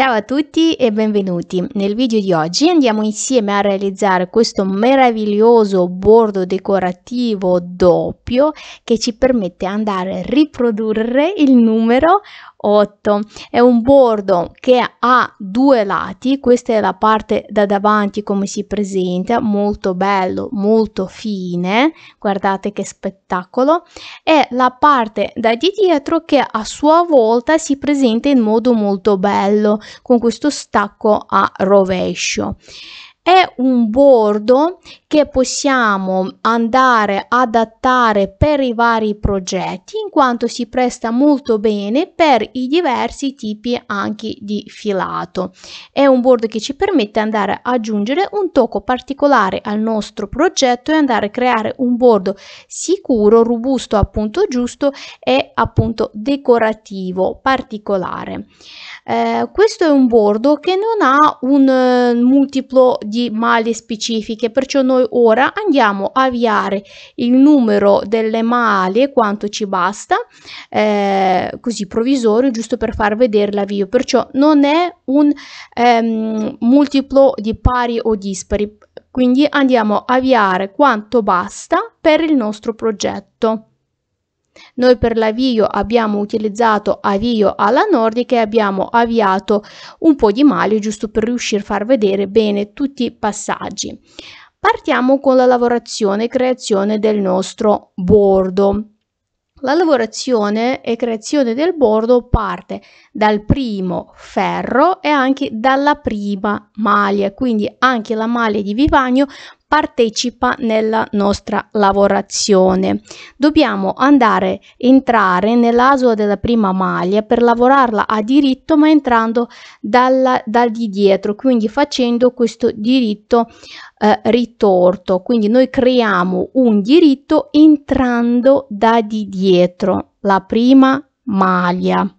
Ciao a tutti e benvenuti. Nel video di oggi andiamo insieme a realizzare questo meraviglioso bordo decorativo doppio che ci permette di andare a riprodurre il numero 8 è un bordo che ha due lati questa è la parte da davanti come si presenta molto bello molto fine guardate che spettacolo e la parte da di dietro che a sua volta si presenta in modo molto bello con questo stacco a rovescio è un bordo che possiamo andare ad adattare per i vari progetti in quanto si presta molto bene per i diversi tipi anche di filato. È un bordo che ci permette andare ad aggiungere un tocco particolare al nostro progetto e andare a creare un bordo sicuro, robusto, appunto giusto e appunto decorativo particolare. Eh, questo è un bordo che non ha un uh, multiplo di maglie specifiche, perciò noi ora andiamo a avviare il numero delle maglie, quanto ci basta, eh, così provvisorio, giusto per far vedere l'avvio, perciò non è un um, multiplo di pari o dispari, quindi andiamo a avviare quanto basta per il nostro progetto. Noi per l'avvio abbiamo utilizzato avvio alla nordica e abbiamo avviato un po' di maglie giusto per riuscire a far vedere bene tutti i passaggi. Partiamo con la lavorazione e creazione del nostro bordo. La lavorazione e creazione del bordo parte dal primo ferro e anche dalla prima maglia, quindi anche la maglia di vivagno partecipa nella nostra lavorazione. Dobbiamo andare, entrare nell'aso della prima maglia per lavorarla a diritto ma entrando dalla, dal di dietro, quindi facendo questo diritto eh, ritorto. Quindi noi creiamo un diritto entrando da di dietro, la prima maglia.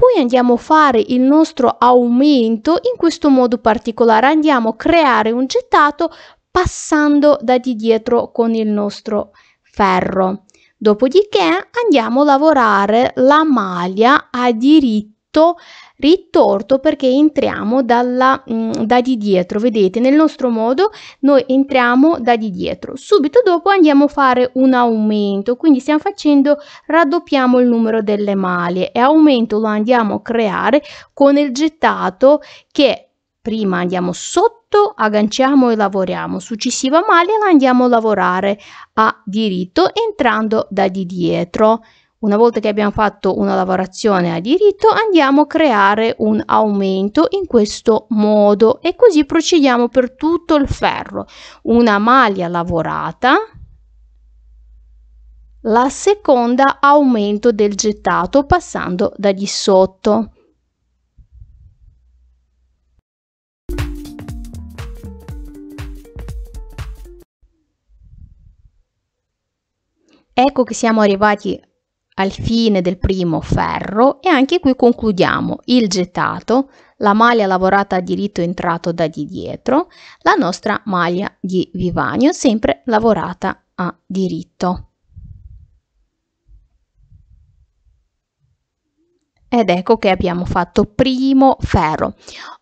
Poi andiamo a fare il nostro aumento in questo modo particolare, andiamo a creare un gettato passando da di dietro con il nostro ferro. Dopodiché andiamo a lavorare la maglia a diritto ritorto perché entriamo dalla, mh, mm, da di dietro, vedete nel nostro modo noi entriamo da di dietro, subito dopo andiamo a fare un aumento, quindi stiamo facendo, raddoppiamo il numero delle maglie e aumento lo andiamo a creare con il gettato che prima andiamo sotto, agganciamo e lavoriamo, successiva maglia la andiamo a lavorare a diritto entrando da di dietro. Una volta che abbiamo fatto una lavorazione a diritto andiamo a creare un aumento in questo modo e così procediamo per tutto il ferro. Una maglia lavorata, la seconda aumento del gettato passando da di sotto. Ecco che siamo arrivati al fine del primo ferro e anche qui concludiamo il gettato, la maglia lavorata a diritto entrato da di dietro, la nostra maglia di vivagno sempre lavorata a diritto. ed ecco che abbiamo fatto primo ferro.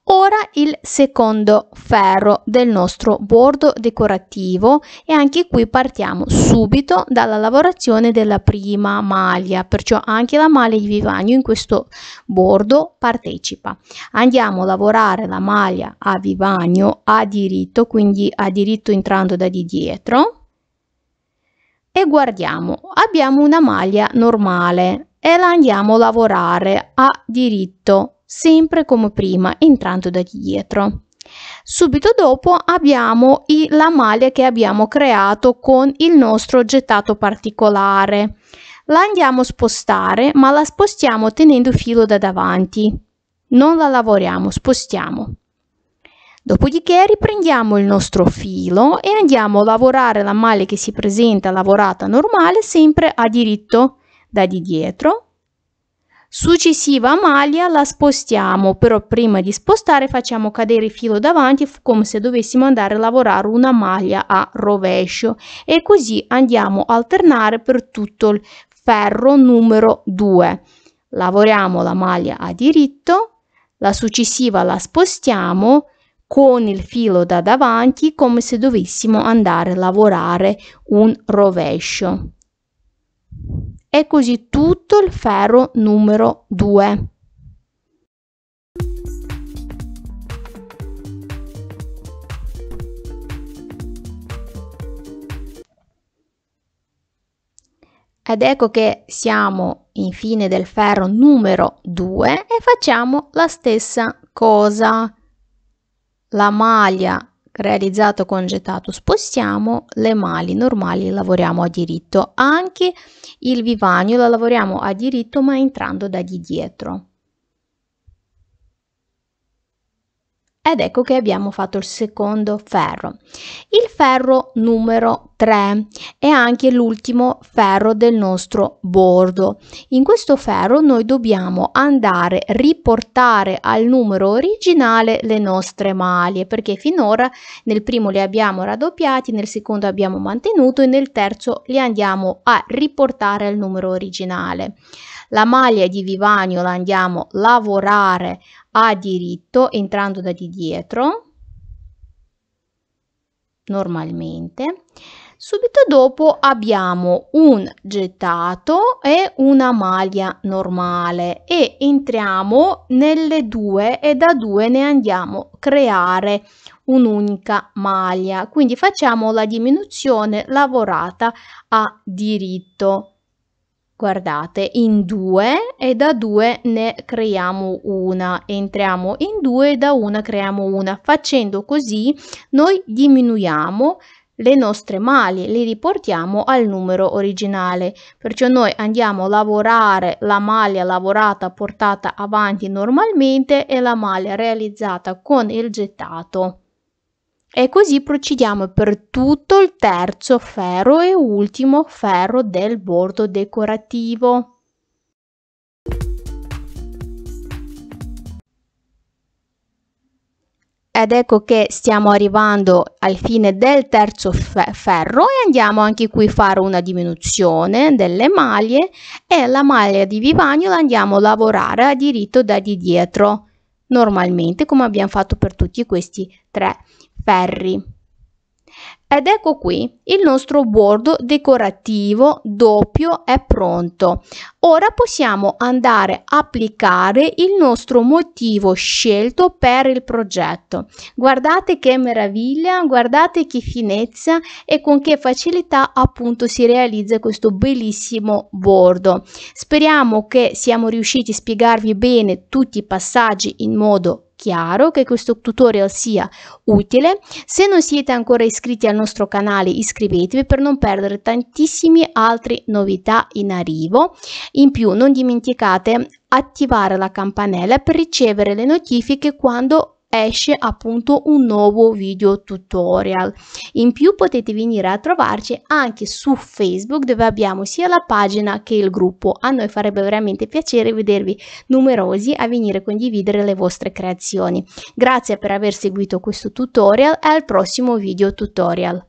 Ora il secondo ferro del nostro bordo decorativo e anche qui partiamo subito dalla lavorazione della prima maglia, perciò anche la maglia di vivagno in questo bordo partecipa. Andiamo a lavorare la maglia a vivagno a diritto, quindi a diritto entrando da di dietro e guardiamo, abbiamo una maglia normale e la andiamo a lavorare a diritto sempre come prima entrando da dietro subito dopo abbiamo i, la maglia che abbiamo creato con il nostro gettato particolare la andiamo a spostare ma la spostiamo tenendo filo da davanti non la lavoriamo spostiamo Dopodiché riprendiamo il nostro filo e andiamo a lavorare la maglia che si presenta lavorata normale sempre a diritto da di dietro. Successiva maglia la spostiamo, però prima di spostare facciamo cadere il filo davanti come se dovessimo andare a lavorare una maglia a rovescio e così andiamo a alternare per tutto il ferro numero 2. Lavoriamo la maglia a diritto, la successiva la spostiamo con il filo da davanti come se dovessimo andare a lavorare un rovescio. È così tutto il ferro numero 2. Ed ecco che siamo in fine del ferro numero 2 e facciamo la stessa cosa. La maglia realizzato con gettato spostiamo le mali normali lavoriamo a diritto anche il vivagno la lavoriamo a diritto ma entrando da di dietro ed ecco che abbiamo fatto il secondo ferro. Il ferro numero 3 è anche l'ultimo ferro del nostro bordo. In questo ferro noi dobbiamo andare a riportare al numero originale le nostre maglie perché finora nel primo le abbiamo raddoppiati nel secondo abbiamo mantenuto e nel terzo le andiamo a riportare al numero originale. La maglia di Vivagno la andiamo a lavorare a diritto entrando da di dietro normalmente. Subito dopo abbiamo un gettato e una maglia normale e entriamo nelle due e da due ne andiamo a creare un'unica maglia. Quindi facciamo la diminuzione lavorata a diritto guardate, in due e da due ne creiamo una, entriamo in due e da una creiamo una, facendo così noi diminuiamo le nostre maglie, le riportiamo al numero originale, perciò noi andiamo a lavorare la maglia lavorata portata avanti normalmente e la maglia realizzata con il gettato. E così procediamo per tutto il terzo ferro e ultimo ferro del bordo decorativo. Ed ecco che stiamo arrivando al fine del terzo ferro e andiamo anche qui a fare una diminuzione delle maglie e la maglia di vivagno la andiamo a lavorare a diritto da di dietro normalmente come abbiamo fatto per tutti questi tre ferri. Ed ecco qui il nostro bordo decorativo doppio è pronto. Ora possiamo andare a applicare il nostro motivo scelto per il progetto. Guardate che meraviglia, guardate che finezza e con che facilità appunto si realizza questo bellissimo bordo. Speriamo che siamo riusciti a spiegarvi bene tutti i passaggi in modo chiaro che questo tutorial sia utile. Se non siete ancora iscritti al nostro canale iscrivetevi per non perdere tantissime altre novità in arrivo. In più non dimenticate attivare la campanella per ricevere le notifiche quando esce appunto un nuovo video tutorial. In più potete venire a trovarci anche su Facebook dove abbiamo sia la pagina che il gruppo. A noi farebbe veramente piacere vedervi numerosi a venire a condividere le vostre creazioni. Grazie per aver seguito questo tutorial e al prossimo video tutorial.